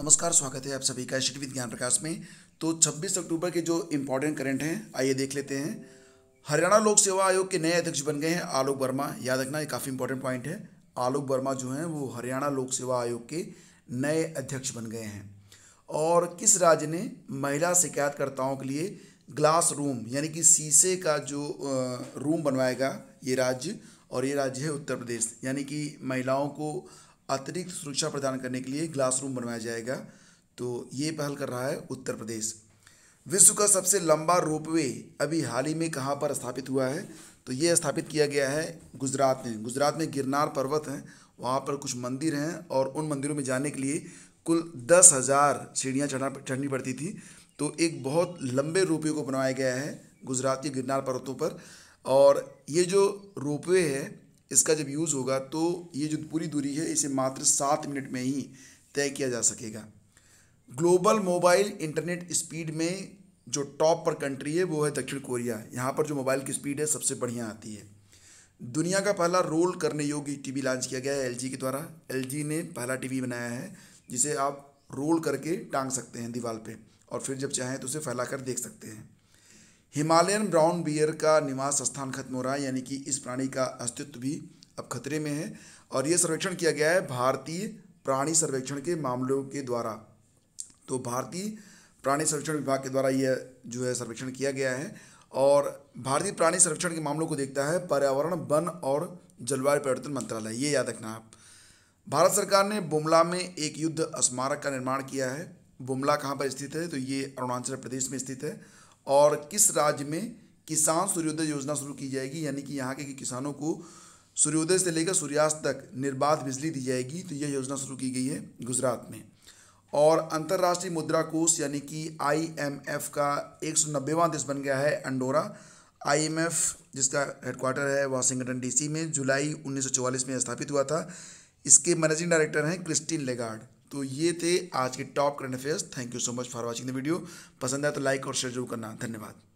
नमस्कार स्वागत है आप सभी का शिट ज्ञान प्रकाश में तो 26 अक्टूबर के जो इम्पोर्टेंट करंट हैं आइए देख लेते हैं हरियाणा लोक सेवा आयोग के नए अध्यक्ष बन गए हैं आलोक वर्मा याद रखना ये काफ़ी इंपॉर्टेंट पॉइंट है आलोक वर्मा जो हैं वो हरियाणा लोक सेवा आयोग के नए अध्यक्ष बन गए हैं और किस राज्य ने महिला शिकायतकर्ताओं के लिए ग्लास रूम यानी कि शीशे का जो रूम बनवाएगा ये राज्य और ये राज्य है उत्तर प्रदेश यानी कि महिलाओं को अतिरिक्त सुरक्षा प्रदान करने के लिए ग्लास रूम बनवाया जाएगा तो ये पहल कर रहा है उत्तर प्रदेश विश्व का सबसे लंबा रोपवे अभी हाल ही में कहाँ पर स्थापित हुआ है तो ये स्थापित किया गया है गुजरात में गुजरात में गिरनार पर्वत हैं वहाँ पर कुछ मंदिर हैं और उन मंदिरों में जाने के लिए कुल दस हज़ार सीढ़ियाँ चढ़ा चढ़नी पड़ती थी तो एक बहुत लंबे रोपवे को बनाया गया है गुजरात के गिरनार पर्वतों पर और ये जो रोपवे है इसका जब यूज़ होगा तो ये जो पूरी दूरी है इसे मात्र सात मिनट में ही तय किया जा सकेगा ग्लोबल मोबाइल इंटरनेट स्पीड में जो टॉप पर कंट्री है वो है दक्षिण कोरिया यहाँ पर जो मोबाइल की स्पीड है सबसे बढ़िया आती है दुनिया का पहला रोल करने योग्य टीवी लॉन्च किया गया है एलजी के द्वारा एलजी ने पहला टीवी बनाया है जिसे आप रोल करके टांग सकते हैं दीवार पे और फिर जब चाहें तो उसे कर देख सकते हैं हिमालयन ब्राउन बियर का निवास स्थान खत्म हो रहा है यानी कि इस प्राणी का अस्तित्व भी अब खतरे में है और ये सर्वेक्षण किया गया है भारतीय प्राणी सर्वेक्षण के मामलों के द्वारा तो भारतीय प्राणी सर्वेक्षण विभाग के द्वारा यह जो है सर्वेक्षण किया गया है और भारतीय प्राणी संरक्षण के मामलों को देखता है पर्यावरण वन और जलवायु परिवर्तन मंत्रालय ये याद रखना आप भारत सरकार ने बुमला में एक युद्ध स्मारक का निर्माण किया है बुमला कहाँ पर स्थित है तो ये अरुणाचल प्रदेश में स्थित है और किस राज्य में किसान सूर्योदय योजना शुरू की जाएगी यानी कि यहाँ के किसानों को सूर्योदय से लेकर सूर्यास्त तक निर्बाध बिजली दी जाएगी तो यह योजना शुरू की गई है गुजरात में और अंतर्राष्ट्रीय मुद्रा कोष यानी कि आईएमएफ का एक सौ नब्बेवा देश बन गया है अंडोरा आईएमएफ जिसका हेडक्वार्टर है वाशिंगटन डीसी में जुलाई 1944 में स्थापित हुआ था इसके मैनेजिंग डायरेक्टर हैं क्रिस्टीन लेगार्ड तो ये थे आज के top current affairs thank you so much for watching the video पसंद आया तो लाइक और शेयर जरूर करना धन्यवाद